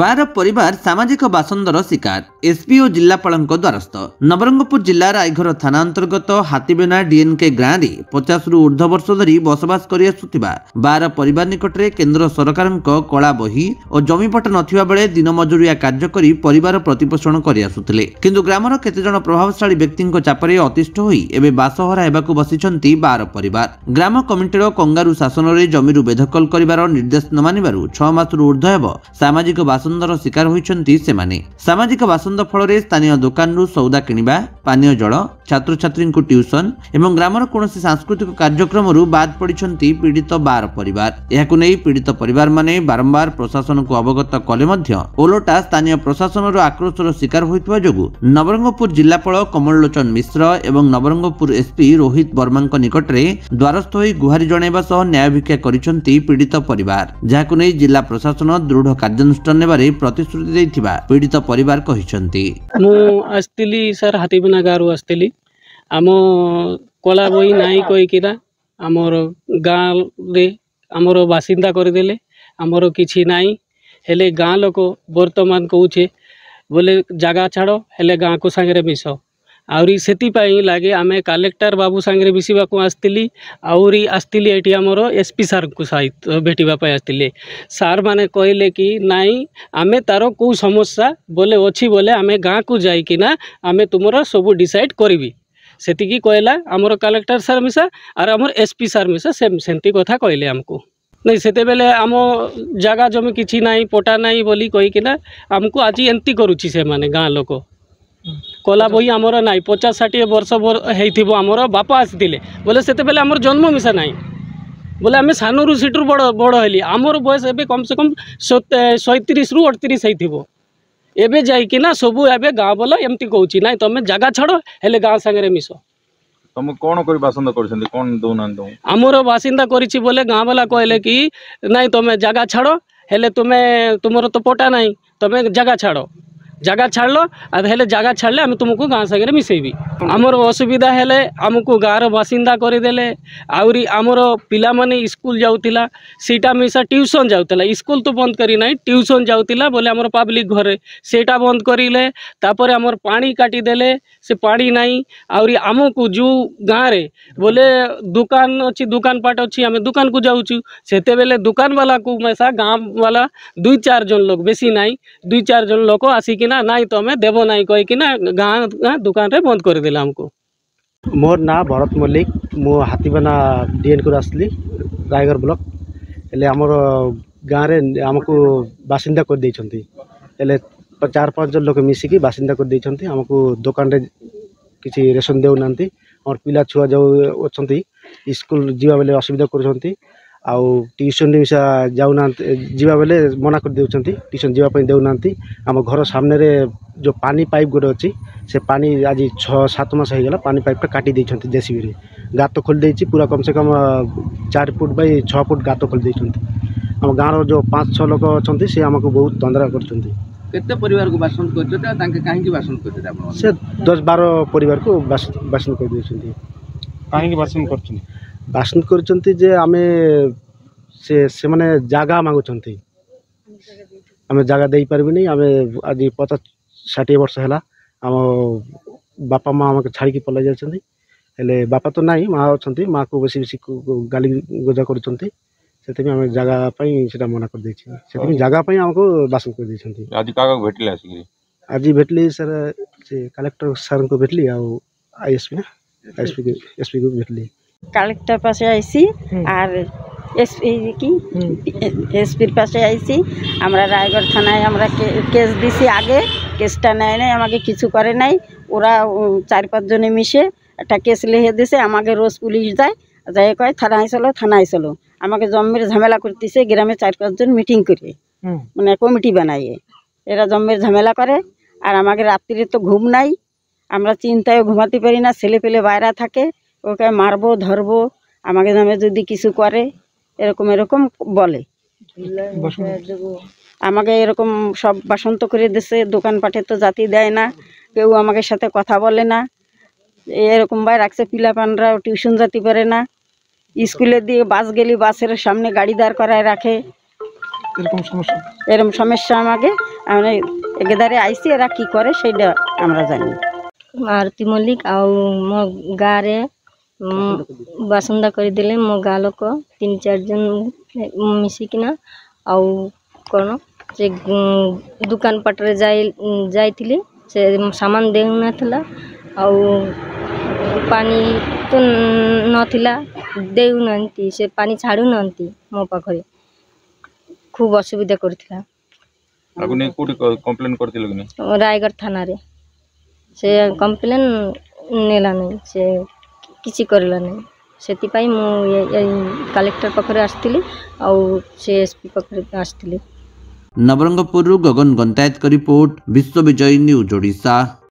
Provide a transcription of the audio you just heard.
ବାର ପରିବାର ସାମାଜିକ ବାସନ୍ଦର ଶିକାର ଏସ୍ପି ଓ ଜିଲ୍ଲାପାଳଙ୍କ ଦ୍ୱାରସ୍ଥ ନବରଙ୍ଗପୁର ଜିଲ୍ଲା ରାଇଘର ଥାନା ଅନ୍ତର୍ଗତ ହାତୀବେନା ଡିଏନ୍କେ ଗାଁରେ ପଚାଶରୁ ଉର୍ଦ୍ଧ୍ୱ ବର୍ଷ ଧରି ବସବାସ କରି ଆସୁଥିବା ବାର ପରିବାର ନିକଟରେ କେନ୍ଦ୍ର ସରକାରଙ୍କ କଳା ବହି ଓ ଜମିପଟା ନଥିବା ବେଳେ ଦିନମଜୁରିଆ କାର୍ଯ୍ୟ କରି ପରିବାର ପ୍ରତିପୋଷଣ କରି ଆସୁଥିଲେ କିନ୍ତୁ ଗ୍ରାମର କେତେଜଣ ପ୍ରଭାବଶାଳୀ ବ୍ୟକ୍ତିଙ୍କ ଚାପରେ ଅତିଷ୍ଠ ହୋଇ ଏବେ ବାସହରା ହେବାକୁ ବସିଛନ୍ତି ବାର ପରିବାର ଗ୍ରାମ କମିଟିର କଙ୍ଗାରୁ ଶାସନରେ ଜମିରୁ ବେଦଖଲ କରିବାର ନିର୍ଦ୍ଦେଶ ନ ମାନିବାରୁ ଛଅ ମାସରୁ ଉର୍ଦ୍ଧ୍ୱ ହେବ ସାମାଜିକ ବାସନ୍ଦାର ଶିକାର ହୋଇଛନ୍ତି ସେମାନେ ସାମାଜିକ ବାସନ୍ଦ ଫଳରେ ସ୍ଥାନୀୟ ଦୋକାନରୁ ସଉଦା କିଣିବା ପାନୀୟ ଜଳ ଛାତ୍ରଛାତ୍ରୀଙ୍କୁ ଟ୍ୟୁସନ ଏବଂ ଗ୍ରାମର କୌଣସି ସାଂସ୍କୃତିକ କାର୍ଯ୍ୟକ୍ରମରୁ ବାଦ୍ ପଡ଼ିଛନ୍ତି ପୀଡ଼ିତ ବାର ପରିବାର ଏହାକୁ ନେଇ ପୀଡ଼ିତ ପରିବାରମାନେ ବାରମ୍ବାର ପ୍ରଶାସନକୁ ଅବଗତ କଲେ ମଧ୍ୟ ଓଲଟା ସ୍ଥାନୀୟ ପ୍ରଶାସନର ଆକ୍ରୋଶର ଶିକାର ହୋଇଥିବା ଯୋଗୁଁ ନବରଙ୍ଗପୁର ଜିଲ୍ଲାପାଳ କମଳଲୋଚନ ମିଶ୍ର ଏବଂ ନବରଙ୍ଗପୁର ଏସ୍ପି ରୋହିତ ବର୍ମାଙ୍କ ନିକଟରେ ଦ୍ୱାରସ୍ଥ ହୋଇ ଗୁହାରି ଜଣାଇବା ସହ ନ୍ୟାୟ ଭିକ୍ଷା କରିଛନ୍ତି ପୀଡ଼ିତ ପରିବାର ଯାହାକୁ ନେଇ ଜିଲ୍ଲା ପ୍ରଶାସନ ଦୃଢ଼ କାର୍ଯ୍ୟାନୁଷ୍ଠାନ ନେବାରେ ପ୍ରତିଶ୍ରୁତି ଦେଇଥିବା ପୀଡ଼ିତ ପରିବାର କହିଛନ୍ତି ମୁଁ ଆସିଥିଲି ସାର୍ ହାତୀବିନା ଗାଁରୁ ଆସିଥିଲି ଆମ କଳା ବହି ନାହିଁ କହିକିନା ଆମର ଗାଁରେ ଆମର ବାସିନ୍ଦା କରିଦେଲେ ଆମର କିଛି ନାହିଁ ହେଲେ ଗାଁ ଲୋକ ବର୍ତ୍ତମାନ କହୁଛେ ବୋଲେ ଜାଗା ଛାଡ଼ ହେଲେ ଗାଁକୁ ସାଙ୍ଗରେ ମିଶ आहरी से लगे आम कलेक्टर बाबू सांगे मिसाक आसती आहरी आसती ये आमर एसपी सार को सहित भेटापी सार मैने कहले कि नाई आम तार कौ समस्या बोले अच्छी बोले आम गाँ को जाकिना आम तुम सब डिसाइड करी से कहला आमर कलेक्टर सार मिसा आर आम एसपी सार मिसा से कथा कहले आमको नहीं से बेले आम जगह जमी कि नाई पटा नाई बोली कहीकिना आमको आज एमती करुच्ची से गाँ लोक कला बही आम ना पचास षाठी वर्ष होमर बापा आसते बोले से आम जन्म मिसा ना बोले आम सान रु सीट रू बड़ बड़ है आमर बयस एवं कम से कम सैंतीस रु अठती एबे जाई ना सब एवं गाँ बल एम ना तुम जगह छाड़ हेले गाँ सागर मिस तुम कौन कर आम बासीदा कर गाँ बाला कहले कि नाई तुम जगह छाड़ हेले तुम तुम तो पटा ना तुम जगह छाड़ जगह छाड़ल अदले तो जगह छाड़े आम तुमको गाँव सागर मिसेबी आमर असुविधा है आमको गाँव रसिंदा करदे आहरी आमर पाने स्कूल जाऊला सीटा मिसा ट्यूसन जाऊला स्कूल तो बंद करना ट्यूसन जाऊला बोले आम पब्लिक घर से बंद करेपर आम पा काटिदे से पा ना आम को जो गाँव में बोले दुकान अच्छी दुकान पाट अच्छी आम दुकान को जाऊ से दुकान बाला को मैसा गाँव बाला दुई चार जन लोक बेसी ना दुई चार जन लोक आसिकी ନା ନାଇଁ ତମେ ଦେବ ନାହିଁ କହିକିନା ଗାଁ ଗାଁ ଦୋକାନରେ ବନ୍ଦ କରିଦେଲେ ଆମକୁ ମୋର ନାଁ ଭରତ ମଲ୍ଲିକ ମୁଁ ହାତୀବାନା ଡିଏନ୍କୁ ଆସିଲି ରାୟଗଡ଼ ବ୍ଲକ ହେଲେ ଆମର ଗାଁରେ ଆମକୁ ବାସିନ୍ଦା କରିଦେଇଛନ୍ତି ହେଲେ ଚାରି ପାଞ୍ଚ ଜଣ ଲୋକ ମିଶିକି ବାସିନ୍ଦା କରିଦେଇଛନ୍ତି ଆମକୁ ଦୋକାନରେ କିଛି ରେସନ୍ ଦେଉନାହାନ୍ତି ଆମର ପିଲା ଛୁଆ ଯେଉଁ ଅଛନ୍ତି ସ୍କୁଲ ଯିବା ବେଳେ ଅସୁବିଧା କରୁଛନ୍ତି ଆଉ ଟ୍ୟୁସନ୍ ମିଶା ଯାଉନାହାନ୍ତି ଯିବା ବେଲେ ମନା କରିଦେଉଛନ୍ତି ଟ୍ୟୁସନ୍ ଯିବା ପାଇଁ ଦେଉନାହାନ୍ତି ଆମ ଘର ସାମ୍ନାରେ ଯେଉଁ ପାଣି ପାଇପ୍ ଗୋଟେ ଅଛି ସେ ପାଣି ଆଜି ଛଅ ସାତ ମାସ ହେଇଗଲା ପାଣି ପାଇପ୍ଟା କାଟି ଦେଇଛନ୍ତି ଜେସିବିରେ ଗାତ ଖୋଲି ଦେଇଛି ପୁରା କମ୍ ସେ କମ୍ ଚାରି ଫୁଟ୍ ବାଇ ଛଅ ଫୁଟ୍ ଗାତ ଖୋଲି ଦେଇଛନ୍ତି ଆମ ଗାଁର ଯେଉଁ ପାଞ୍ଚ ଛଅ ଲୋକ ଅଛନ୍ତି ସେ ଆମକୁ ବହୁତ ତନ୍ଦ୍ରା କରୁଛନ୍ତି କେତେ ପରିବାରକୁ ବାସନ କରିଛନ୍ତି ଆଉ ତାଙ୍କେ କାହିଁକି ବାସନ କରିଛନ୍ତି ସେ ଦଶ ବାର ପରିବାରକୁ ବାସନ କରିଦେଉଛନ୍ତି କାହିଁକି ବାସନ କରୁଛନ୍ତି ଭାଷଣ କରିଛନ୍ତି ଯେ ଆମେ ସେ ସେମାନେ ଜାଗା ମାଗୁଛନ୍ତି ଆମେ ଜାଗା ଦେଇପାରିବୁନି ଆମେ ଆଜି ପଚାଶ ଷାଠିଏ ବର୍ଷ ହେଲା ଆମ ବାପା ମା' ଆମକୁ ଛାଡ଼ିକି ପଳାଇ ଯାଇଛନ୍ତି ହେଲେ ବାପା ତ ନାହିଁ ମା' ଅଛନ୍ତି ମା'କୁ ବେଶୀ ବେଶୀ ଗାଳି ଗୋଜା କରୁଛନ୍ତି ସେଥିପାଇଁ ଆମେ ଜାଗା ପାଇଁ ସେଟା ମନା କରିଦେଇଛି ସେଥିପାଇଁ ଜାଗା ପାଇଁ ଆମକୁ ବାସନ କରିଦେଇଛନ୍ତି ଆଜି କାହାକୁ ଭେଟିଲେ ଆସିକି ଆଜି ଭେଟିଲି ସାର୍ ସେ କଲେକ୍ଟର ସାର୍ଙ୍କୁ ଭେଟିଲି ଆଉ ଆଇ ଏସ୍ ପି ନା ଏସ୍ ପି ଏସ୍ ପିକୁ ଭେଟିଲି কালেক্টর পাশে আইসি আর এসপি কি এসপির পাশে আইছি আমরা রায়গড় থানায় আমরা কেস দিছি আগে কেসটা নেয় নাই আমাকে কিছু করে নাই ওরা চার পাঁচজনে মিশে একটা কেস লিখে দিছে আমাকে রোজ পুলিশ যায় যাই কয় থানায় চলো থানায় চলো আমাকে জম্মের ঝামেলা করতেছে গ্রামে চার পাঁচজন মিটিং করে মানে কমিটি বানাইয়ে এরা জম্মের ঝামেলা করে আর আমাকে রাত্রিরে তো ঘুম নাই আমরা চিন্তায় ঘুমাতে পারি না ছেলে পেলে বাইরা থাকে ওকে মারবো ধরবো আমাকে নামে যদি কিছু করে এরকম এরকম বলে আমাকে এরকম সব বাসন্ত করে দিছে দোকানপাটে তো জাতি দেয় না কেউ আমাকে সাথে কথা বলে না এরকম ভাই রাখছে পিলাপানরা টিউশন জাতি পারে না স্কুলে দিয়ে বাস গেলি বাসের সামনে গাড়ি দাঁড় করায় রাখে এরকম সমস্যা আমাকে আমি গেদারে আইসি এরা কি করে সেইটা আমরা জানি আরতি মল্লিক আর গাড়ে ବାସନ୍ଦ କରିଦେଲେ ମୋ ଗାଁ ଲୋକ ତିନି ଚାରି ଜଣ ମିଶିକିନା ଆଉ କ'ଣ ସେ ଦୋକାନ ପାଟରେ ଯାଇ ଯାଇଥିଲି ସେ ସାମାନ ଦେଉନଥିଲା ଆଉ ପାଣି ତ ନଥିଲା ଦେଉନାହାନ୍ତି ସେ ପାଣି ଛାଡ଼ୁନାହାନ୍ତି ମୋ ପାଖରେ ଖୁବ୍ ଅସୁବିଧା କରିଥିଲା ରାୟଗଡ଼ ଥାନାରେ ସେ କମ୍ପ୍ଲେନ୍ ନେଲା ନାହିଁ ସେ କିଛି କରିଲା ନାହିଁ ସେଥିପାଇଁ ମୁଁ କଲେକ୍ଟର ପାଖରେ ଆସିଥିଲି ଆଉ ସେ ଏସ୍ପି ପାଖରେ ଆସିଥିଲି ନବରଙ୍ଗପୁରରୁ ଗଗନ ଗନ୍ତାୟତଙ୍କ ରିପୋର୍ଟ ବିଶ୍ୱବିଜୟୀ ନ୍ୟୁଜ୍ ଓଡ଼ିଶା